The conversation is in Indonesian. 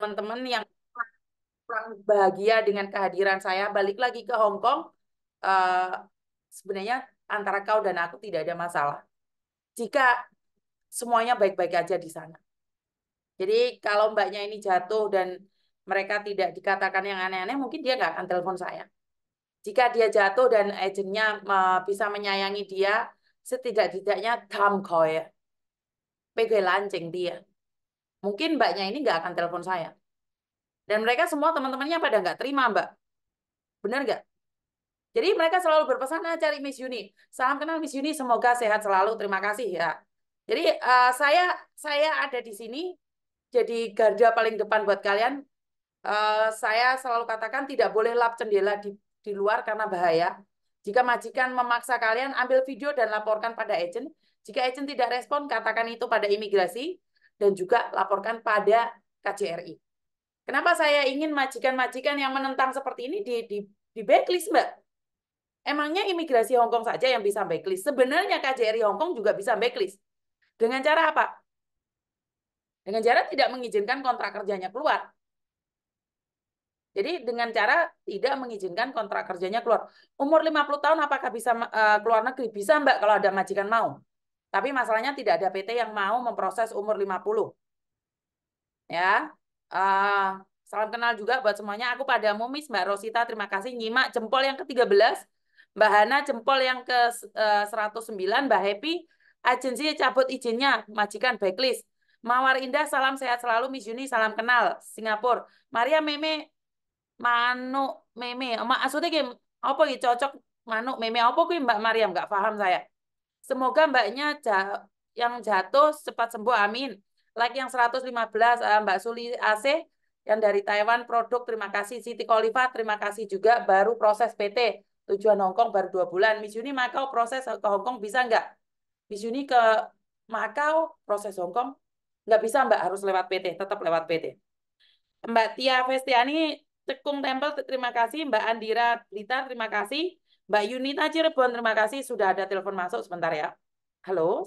teman-teman yang kurang bahagia dengan kehadiran saya balik lagi ke Hong Kong uh, sebenarnya antara kau dan aku tidak ada masalah jika semuanya baik-baik aja di sana jadi kalau mbaknya ini jatuh dan mereka tidak dikatakan yang aneh-aneh mungkin dia nggak akan telepon saya jika dia jatuh dan agennya uh, eh, bisa menyayangi dia setidak-tidaknya tam pegel ya. dia mungkin mbaknya ini nggak akan telepon saya. Dan mereka semua teman-temannya pada nggak terima mbak. Benar nggak? Jadi mereka selalu berpesan, nah, cari Miss Yuni. Salam kenal Miss Yuni, semoga sehat selalu. Terima kasih ya. Jadi uh, saya saya ada di sini, jadi garda paling depan buat kalian. Uh, saya selalu katakan tidak boleh lap jendela di, di luar karena bahaya. Jika majikan memaksa kalian, ambil video dan laporkan pada agent. Jika agent tidak respon, katakan itu pada imigrasi dan juga laporkan pada KJRI. Kenapa saya ingin majikan-majikan yang menentang seperti ini di, di, di backlist, Mbak? Emangnya imigrasi Hong Kong saja yang bisa backlist? Sebenarnya KJRI Hong Kong juga bisa backlist. Dengan cara apa? Dengan cara tidak mengizinkan kontrak kerjanya keluar. Jadi dengan cara tidak mengizinkan kontrak kerjanya keluar. Umur 50 tahun apakah bisa eh, keluar negeri? Bisa Mbak kalau ada majikan mau. Tapi masalahnya tidak ada PT yang mau memproses umur 50. Ya. Uh, salam kenal juga buat semuanya. Aku pada mumis Mbak Rosita, terima kasih. Nyimak jempol yang ke-13, Mbak Hana jempol yang ke-109, Mbak Happy, agensi cabut izinnya, majikan backlist. Mawar Indah, salam sehat selalu Miss Juni salam kenal Singapura. Maria Meme, Manu Meme, maksudnya game apa cocok Manu Meme apa kuwi Mbak Maria nggak paham saya. Semoga mbaknya jah yang jatuh cepat sembuh, amin. Like yang 115, eh, Mbak Suli AC, yang dari Taiwan, produk, terima kasih. Siti Kolifa, terima kasih juga, baru proses PT. Tujuan Hongkong baru dua bulan. Miss Yuni Makau proses ke Hongkong bisa nggak? Miss Yuni ke Makau proses Hongkong? Nggak bisa Mbak, harus lewat PT, tetap lewat PT. Mbak Tia Festiani, Cekung Tempel, terima kasih. Mbak Andira Blitar, terima kasih. Mbak Yunita Cirebon, terima kasih sudah ada telepon masuk sebentar ya. Halo.